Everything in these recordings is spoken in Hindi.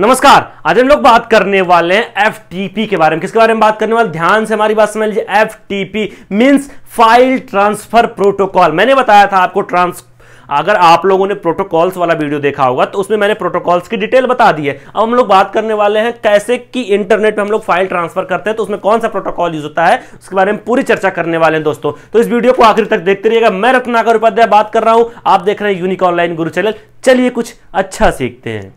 नमस्कार आज हम लोग बात करने वाले हैं एफ के बारे में किसके बारे में बात करने वाले ध्यान से हमारी बात समझ लीजिए F T P means file transfer protocol मैंने बताया था आपको ट्रांस अगर आप लोगों ने प्रोटोकॉल्स वाला वीडियो देखा होगा तो उसमें मैंने प्रोटोकॉल्स की डिटेल बता दी है अब हम लोग बात करने वाले हैं कैसे कि इंटरनेट पे हम लोग फाइल ट्रांसफर करते हैं तो उसमें कौन सा प्रोटोकॉल यूज होता है उसके बारे में पूरी चर्चा करने वाले हैं दोस्तों तो इस वीडियो को आखिर तक देखते रहिएगा मैं रत्नाकर उपाध्याय बात कर रहा हूं आप देख रहे हैं यूनिक ऑनलाइन गुरु चैनल चलिए कुछ अच्छा सीखते हैं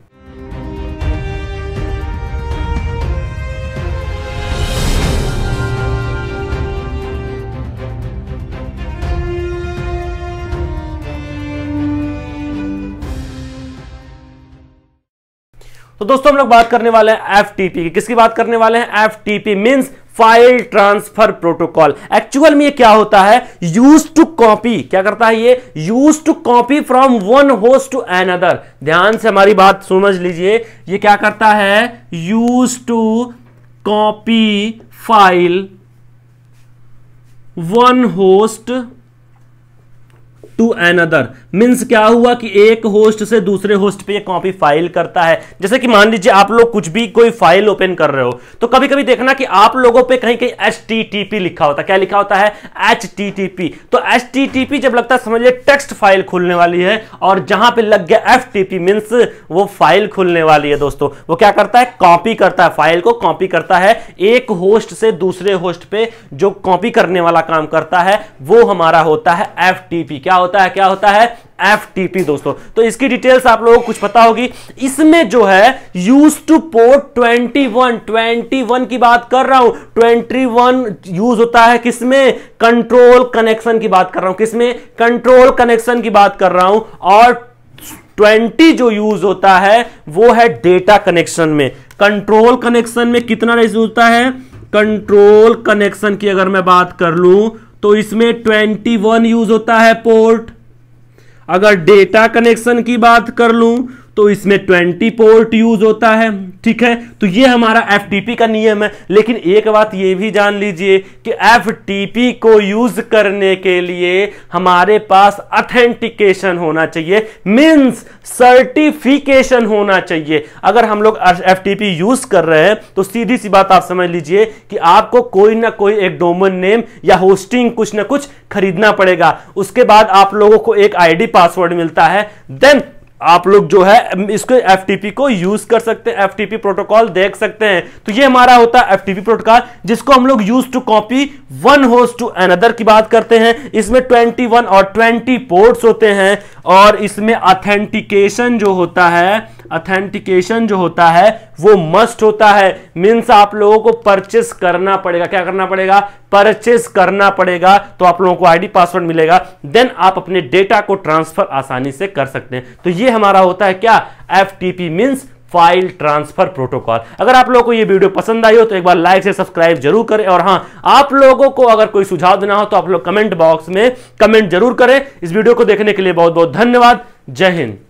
तो दोस्तों हम लोग बात करने वाले हैं एफ की किसकी बात करने वाले हैं F TP means file transfer protocol actual में ये क्या होता है यूज टू कॉपी क्या करता है ये use to copy from one host to another ध्यान से हमारी बात समझ लीजिए ये क्या करता है use to copy file one host to another means क्या हुआ कि एक होस्ट से दूसरे होस्ट पे ये कॉपी फाइल करता है जैसे कि मान लीजिए आप लोग कुछ भी कोई फाइल ओपन कर रहे हो तो कभी कभी देखना कि आप लोगों पे कहीं कहीं एच लिखा होता है क्या लिखा होता है एच तो एच जब लगता है समझ समझिए टेक्स्ट फाइल खुलने वाली है और जहां पे लग गया एफ टीपी मीन्स वो फाइल खुलने वाली है दोस्तों वो क्या करता है कॉपी करता है फाइल को कॉपी करता है एक होस्ट से दूसरे होस्ट पे जो कॉपी करने वाला काम करता है वो हमारा होता है एफ क्या होता होता है क्या होता है एफ दोस्तों तो इसकी डिटेल्स आप लोगों को कुछ पता होगी इसमें जो है यूज टू पोर्ट 21 21 की बात कर रहा हूं 21 यूज होता है किसमें कंट्रोल कनेक्शन की बात कर रहा हूं किसमें कंट्रोल कनेक्शन की बात कर रहा हूं और 20 जो यूज होता है वो है डेटा कनेक्शन में कंट्रोल कनेक्शन में कितना यूज होता है कंट्रोल कनेक्शन की अगर मैं बात कर लूं तो इसमें ट्वेंटी वन यूज होता है पोर्ट अगर डेटा कनेक्शन की बात कर लूं तो इसमें ट्वेंटी पोर्ट यूज होता है ठीक है तो ये हमारा एफ का नियम है लेकिन एक बात ये भी जान लीजिए कि एफ को यूज करने के लिए हमारे पास अथेंटिकेशन होना चाहिए मीन्स सर्टिफिकेशन होना चाहिए अगर हम लोग एफ यूज कर रहे हैं तो सीधी सी बात आप समझ लीजिए कि आपको कोई ना कोई एक डोमन नेम या होस्टिंग कुछ ना कुछ खरीदना पड़ेगा उसके बाद आप लोगों को एक आईडी पासवर्ड मिलता है देन आप लोग जो है इसको एफ को यूज कर सकते हैं एफ प्रोटोकॉल देख सकते हैं तो ये हमारा होता है एफ प्रोटोकॉल जिसको हम लोग use to copy one host to another की बात करते हैं इसमें 21 और 20 पोर्ट्स होते हैं और इसमें ऑथेंटिकेशन जो होता है अथेंटिकेशन जो होता है वो मस्ट होता है मीन्स आप लोगों को परचेस करना पड़ेगा क्या करना पड़ेगा परचेस करना पड़ेगा तो आप लोगों को आईडी पासवर्ड मिलेगा देन आप अपने डेटा को ट्रांसफर आसानी से कर सकते हैं तो ये हमारा होता है क्या F T means file transfer protocol अगर आप लोगों को ये वीडियो पसंद आई हो तो एक बार लाइक से सब्सक्राइब जरूर करें और हाँ आप लोगों को अगर कोई सुझाव देना हो तो आप लोग कमेंट बॉक्स में कमेंट जरूर करें इस वीडियो को देखने के लिए बहुत बहुत धन्यवाद जय हिंद